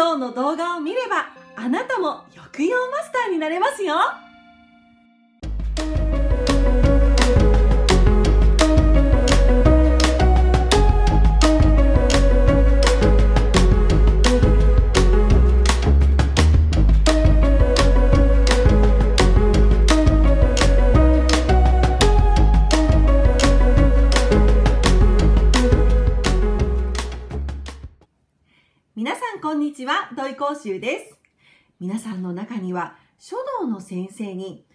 今日の動画を見ればあなたも抑揚マスターになれますよちは、土井講習です。皆さんの中には、書道の先生に、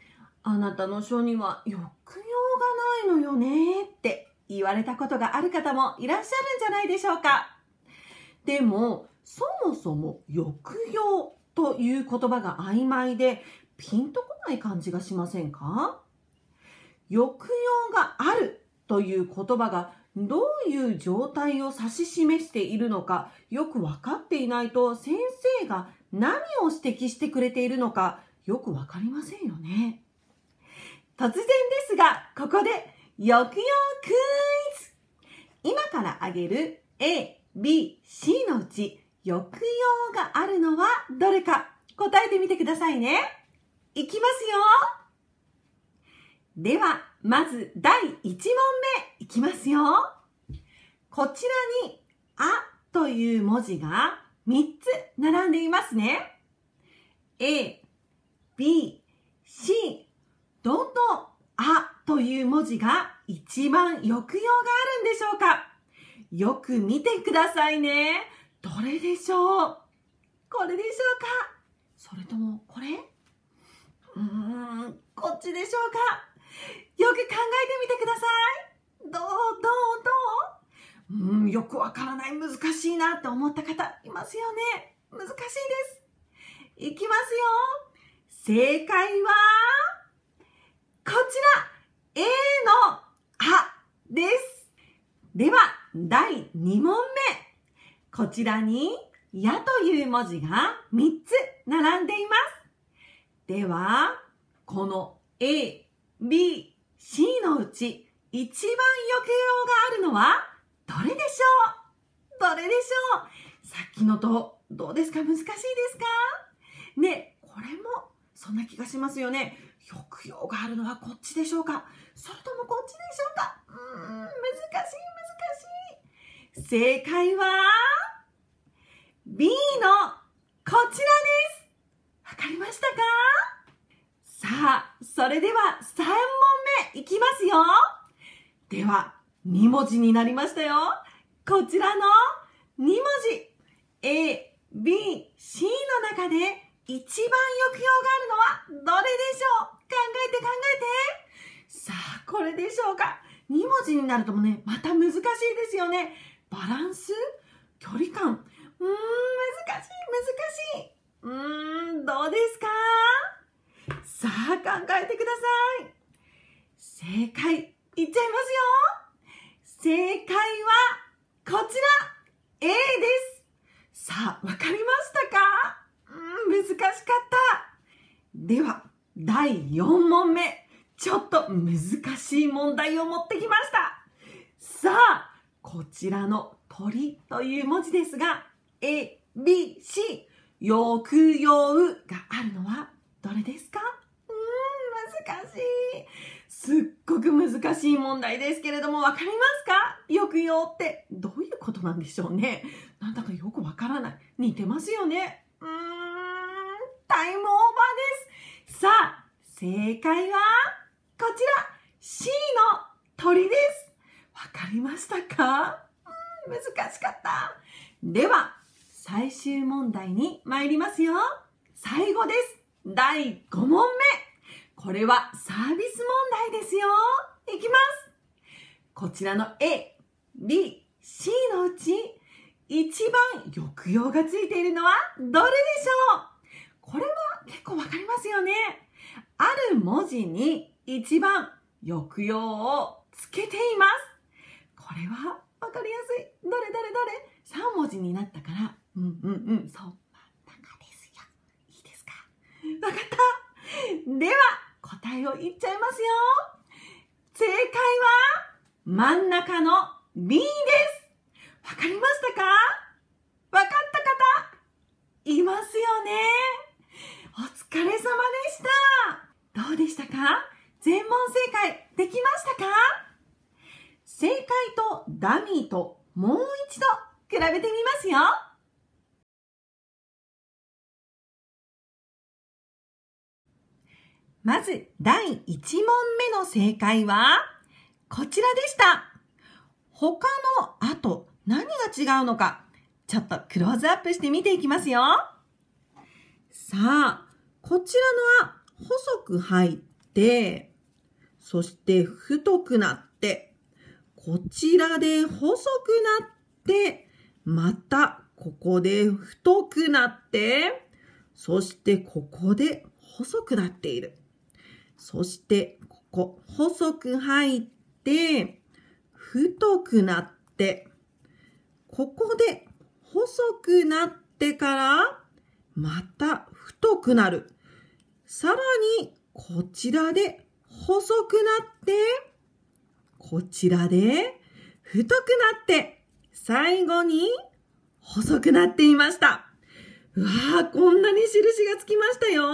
あなたの書には抑揚がないのよねって言われたことがある方もいらっしゃるんじゃないでしょうか。でも、そもそも抑揚という言葉が曖昧で、ピンとこない感じがしませんか抑揚があるという言葉がどういう状態を指し示しているのかよく分かっていないと先生が何を指摘してくれているのかよく分かりませんよね。突然ですが、ここで、抑揚クイズ今からあげる A、B、C のうち、抑揚があるのはどれか答えてみてくださいね。いきますよでは、まず第1問目いきますよ。こちらに、あという文字が3つ並んでいますね。A、B、C、どのあという文字が一番抑揚があるんでしょうかよく見てくださいね。どれでしょうこれでしょうかそれともこれうーん、こっちでしょうかよく考えてみてくださいどうどうどううん、よくわからない、難しいなって思った方いますよね。難しいです。いきますよ。正解は、こちら、A のあです。では、第2問目。こちらに、やという文字が3つ並んでいます。では、この A B、C のうち一番避けがあるのはどれでしょうどれでしょうさっきのとどうですか難しいですかね、これもそんな気がしますよね。抑揚があるのはこっちでしょうかそれともこっちでしょうかうーん、難しい難しい。正解は B のこちらです。わかりましたかさあ、それでは3問目いきますよ。では、2文字になりましたよ。こちらの2文字。A、B、C の中で一番抑揚があるのはどれでしょう考えて考えて。さあ、これでしょうか。2文字になるともね、また難しいですよね。バランス距離感うーん、難しい、難しい。うーん、どうですかさあ考えてください。正解、いっちゃいますよ正解は、こちら !A ですさあ、わかりましたかうん、難しかった。では、第4問目。ちょっと難しい問題を持ってきました。さあ、こちらの鳥という文字ですが、A、B、C、よくようがあるのはどれですかしい。すっごく難しい問題ですけれども、わかりますか抑揚ってどういうことなんでしょうね。なんだかよくわからない。似てますよね。うーん、タイムオーバーです。さあ、正解は、こちら、C の鳥です。わかりましたかうん、難しかった。では、最終問題に参りますよ。最後です。第5問目。これはサービス問題ですよ。いきます。こちらの A、B、C のうち、一番抑揚がついているのはどれでしょうこれは結構わかりますよね。ある文字に一番抑揚をつけています。これはわかりやすい。どれどれどれ ?3 文字になったから、うんうんうん、そう、真ん中ですよ。いいですかわかったではえを言っちゃいますよ。正解は、真ん中の B です。わかりましたかわかった方、いますよね。お疲れ様でした。どうでしたか全問正解できましたか正解とダミーともう一度比べてみますよ。まず第1問目の正解は、こちらでした。他のあと何が違うのか、ちょっとクローズアップして見ていきますよ。さあ、こちらのあ、細く入って、そして太くなって、こちらで細くなって、またここで太くなって、そしてここで細くなっている。そして、ここ、細く入って、太くなって、ここで細くなってから、また太くなる。さらに、こちらで細くなって、こちらで太くなって、最後に細くなっていました。うわあ、こんなに印がつきましたよ。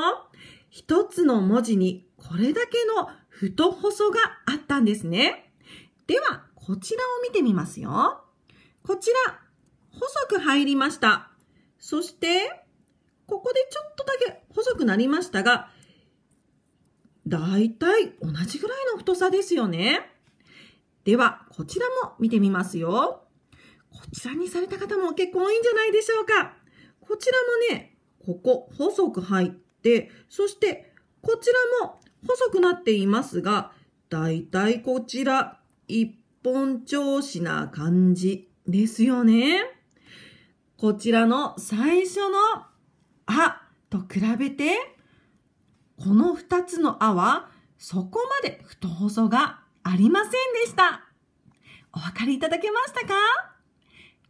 一つの文字にこれだけの太細があったんですね。では、こちらを見てみますよ。こちら、細く入りました。そして、ここでちょっとだけ細くなりましたが、だいたい同じぐらいの太さですよね。では、こちらも見てみますよ。こちらにされた方も結構多いんじゃないでしょうか。こちらもね、ここ細く入って、そしてこちらも細くなっていますが、だいたいこちら、一本調子な感じですよね。こちらの最初のあと比べて、この二つのあはそこまで太細がありませんでした。お分かりいただけましたか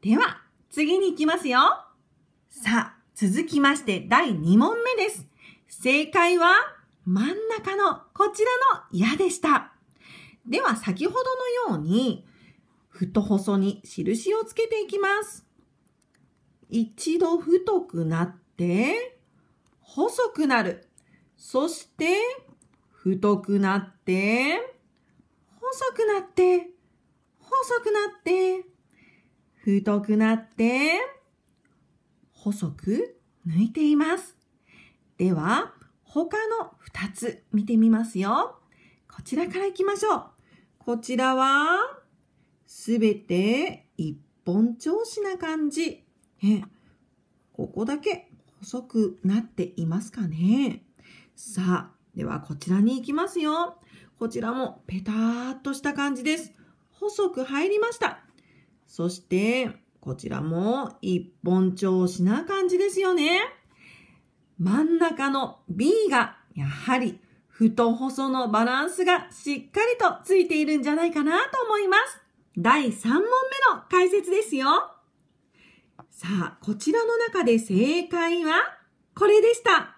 では、次に行きますよ。さあ、続きまして第2問目です。正解は真ん中のこちらの矢でした。では先ほどのように太細に印をつけていきます。一度太くなって細くなる。そして太くなって細くなって細くなって太くなって細く抜いています。では他の2つ見てみますよ。こちらから行きましょう。こちらは、すべて一本調子な感じ。ここだけ細くなっていますかね。さあ、ではこちらに行きますよ。こちらもペターっとした感じです。細く入りました。そして、こちらも一本調子な感じですよね。真ん中の B がやはり太細のバランスがしっかりとついているんじゃないかなと思います。第3問目の解説ですよ。さあ、こちらの中で正解はこれでした。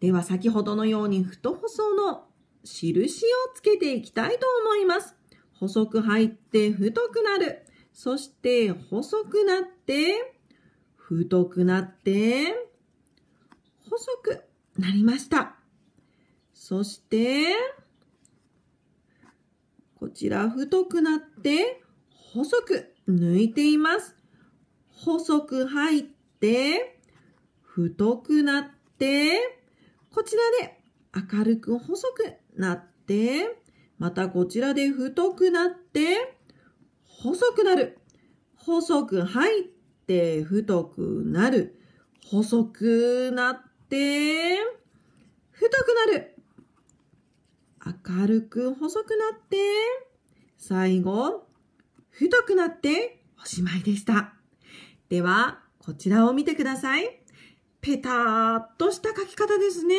では先ほどのように太細の印をつけていきたいと思います。細く入って太くなる。そして細くなって、太くなって、細くなりました。そして、こちら太くなって細く抜いています。細く入って、太くなって、こちらで明るく細くなって、またこちらで太くなって、細くなる。細く入って、太くなる。細くなっって太くなる明るく細くなって最後太くなっておしまいでしたではこちらを見てくださいペターっとした書き方ですね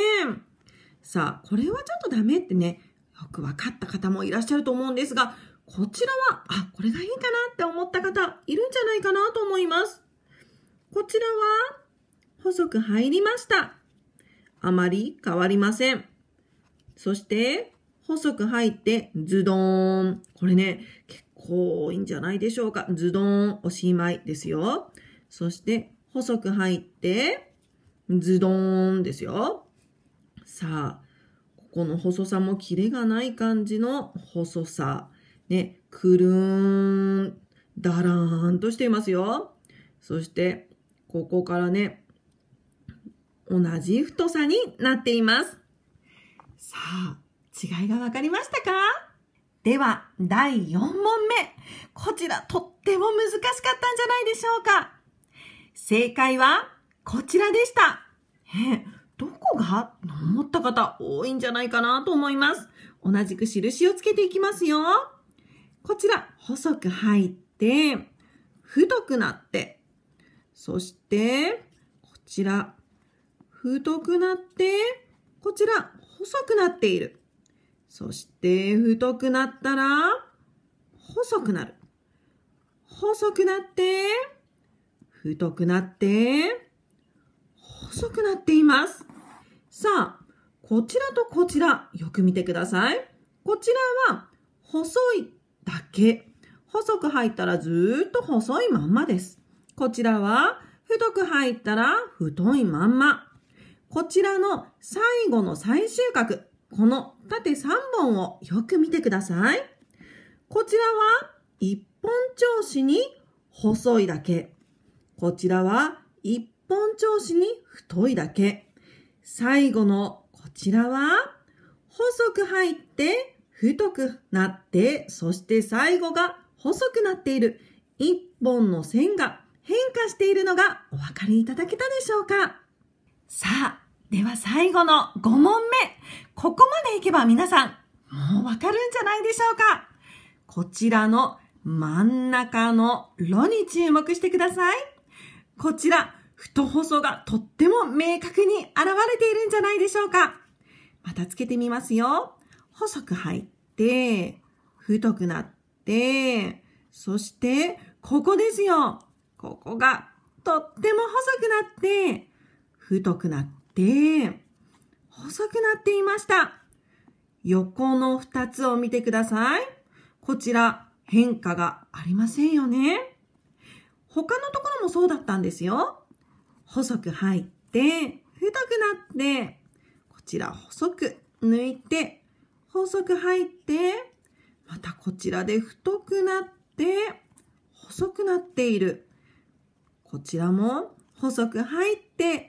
さあこれはちょっとダメってねよくわかった方もいらっしゃると思うんですがこちらはあこれがいいかなって思った方いるんじゃないかなと思いますこちらは細く入りましたあまり変わりません。そして、細く入ってズドーン。これね、結構多いんじゃないでしょうか。ズドーン、おしまいですよ。そして、細く入って、ズドーンですよ。さあ、ここの細さもキレがない感じの細さ。ね、くるーん、だらーんとしていますよ。そして、ここからね、同じ太さになっています。さあ、違いがわかりましたかでは、第4問目。こちらとっても難しかったんじゃないでしょうか正解はこちらでした。え、どこが思った方多いんじゃないかなと思います。同じく印をつけていきますよ。こちら、細く入って、太くなって、そして、こちら、太くなって、こちら、細くなっている。そして、太くなったら、細くなる。細くなって、太くなって、細くなっています。さあ、こちらとこちら、よく見てください。こちらは、細いだけ。細く入ったらずっと細いまんまです。こちらは、太く入ったら太いまんま。こちらの最後の最終角、この縦3本をよく見てください。こちらは一本調子に細いだけ。こちらは一本調子に太いだけ。最後のこちらは細く入って太くなってそして最後が細くなっている一本の線が変化しているのがお分かりいただけたでしょうかさあ、では最後の5問目。ここまでいけば皆さん、もうわかるんじゃないでしょうかこちらの真ん中のロに注目してください。こちら、太細がとっても明確に現れているんじゃないでしょうかまたつけてみますよ。細く入って、太くなって、そして、ここですよ。ここがとっても細くなって、太くなって、細くなっていました。横の2つを見てください。こちら、変化がありませんよね。他のところもそうだったんですよ。細く入って、太くなって、こちら細く抜いて、細く入って、またこちらで太くなって、細くなっている。こちらも細く入って、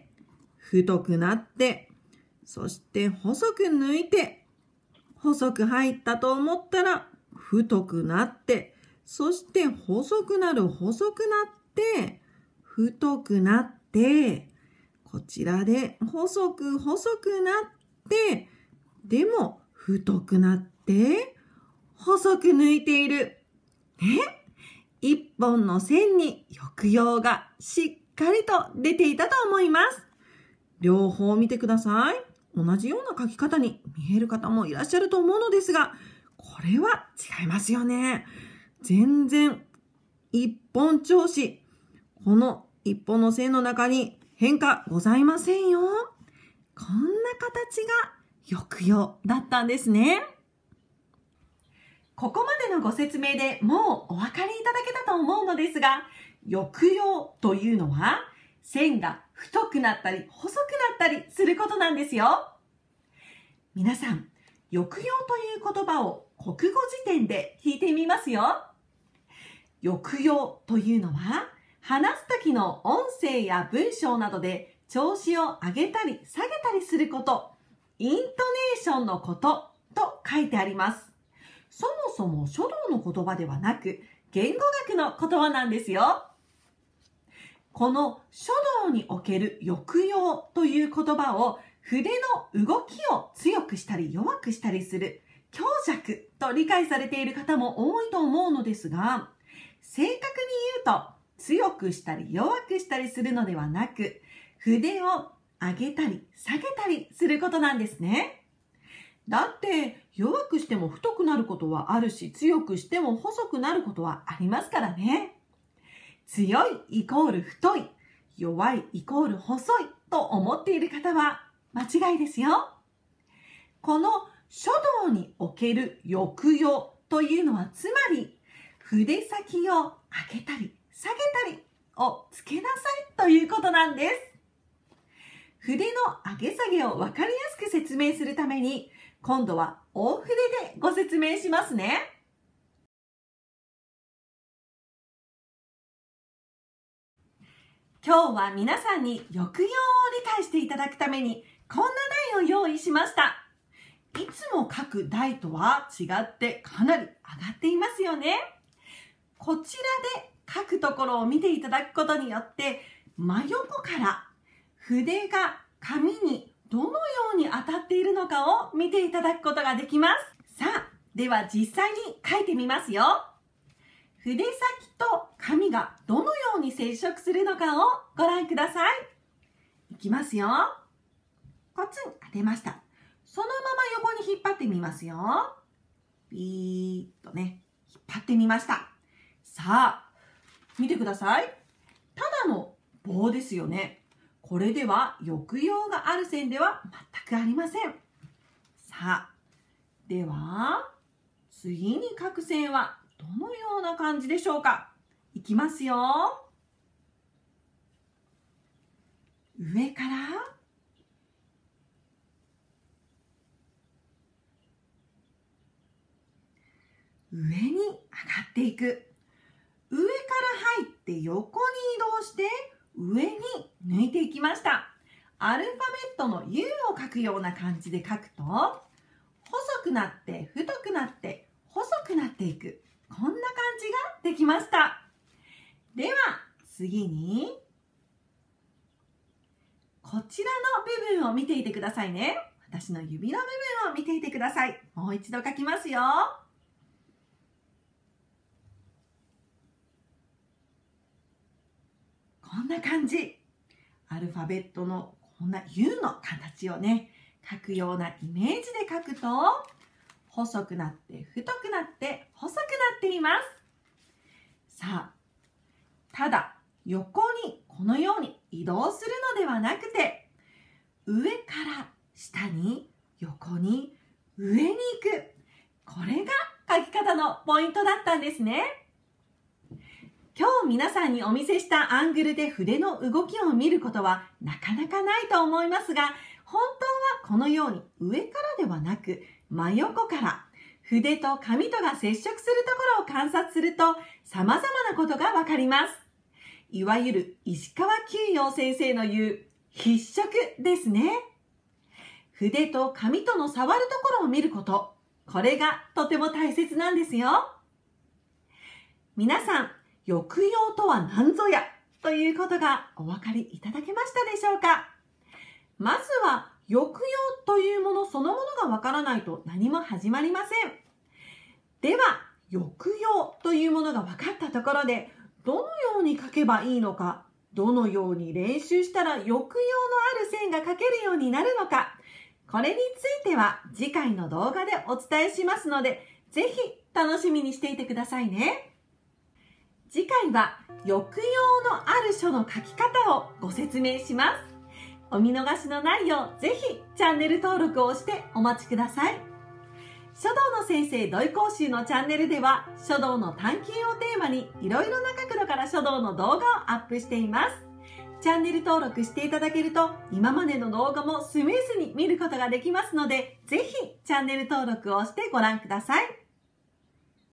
太くなって、そして細く抜いて、細く入ったと思ったら、太くなって、そして細くなる、細くなって、太くなって、こちらで細く細くなって、でも太くなって、細く抜いている。ね一本の線に抑揚がしっかりと出ていたと思います。両方見てください。同じような書き方に見える方もいらっしゃると思うのですが、これは違いますよね。全然、一本調子。この一本の線の中に変化ございませんよ。こんな形が抑揚だったんですね。ここまでのご説明でもうお分かりいただけたと思うのですが、抑揚というのは線が太くなったり細くなったりすることなんですよ。皆さん、抑揚という言葉を国語辞典で聞いてみますよ。抑揚というのは、話す時の音声や文章などで調子を上げたり下げたりすること、イントネーションのことと書いてあります。そもそも書道の言葉ではなく、言語学の言葉なんですよ。この書道における抑揚という言葉を筆の動きを強くしたり弱くしたりする強弱と理解されている方も多いと思うのですが、正確に言うと強くしたり弱くしたりするのではなく、筆を上げたり下げたりすることなんですね。だって弱くしても太くなることはあるし、強くしても細くなることはありますからね。強いイコール太い、弱いイコール細いと思っている方は間違いですよ。この書道における抑揚というのはつまり筆先を開けたり下げたりをつけなさいということなんです。筆の上げ下げをわかりやすく説明するために今度は大筆でご説明しますね。今日は皆さんに抑揚を理解していただくためにこんな台を用意しましたいつも書く台とは違ってかなり上がっていますよねこちらで書くところを見ていただくことによって真横から筆が紙にどのように当たっているのかを見ていただくことができますさあでは実際に書いてみますよ筆先と紙がどのように接触するのかをご覧ください。いきますよ。コツン当てました。そのまま横に引っ張ってみますよ。ピーっとね、引っ張ってみました。さあ、見てください。ただの棒ですよね。これでは抑揚がある線では全くありません。さあ、では、次に角線はどのような感じでしょうかいきますよ。上から、上に上がっていく。上から入って横に移動して上に抜いていきました。アルファベットの U を書くような感じで書くと、細くなって、太くなって、細くなっていく。こんな感じができました。では、次に、こちらの部分を見ていてくださいね。私の指の部分を見ていてください。もう一度書きますよ。こんな感じ。アルファベットのこんな U の形をね、書くようなイメージで書くと、細くなって太くなってっていますさあただ横にこのように移動するのではなくて上から下に横に上に行くこれが書き方のポイントだったんですね今日皆さんにお見せしたアングルで筆の動きを見ることはなかなかないと思いますが本当はこのように上からではなく真横から筆と紙とが接触するところを観察すると様々なことがわかります。いわゆる石川九陽先生の言う筆触ですね。筆と紙との触るところを見ること。これがとても大切なんですよ。皆さん、抑揚とは何ぞやということがお分かりいただけましたでしょうかまずは抑揚というものそのものがわからないと何も始まりません。では、抑揚というものが分かったところで、どのように書けばいいのか、どのように練習したら抑揚のある線が書けるようになるのか、これについては次回の動画でお伝えしますので、ぜひ楽しみにしていてくださいね。次回は抑揚のある書の書き方をご説明します。お見逃しのないよう、ぜひチャンネル登録をしてお待ちください。書道の先生土井講習のチャンネルでは、書道の探究をテーマに、いろいろな角度から書道の動画をアップしています。チャンネル登録していただけると、今までの動画もスムーズに見ることができますので、ぜひチャンネル登録をしてご覧ください。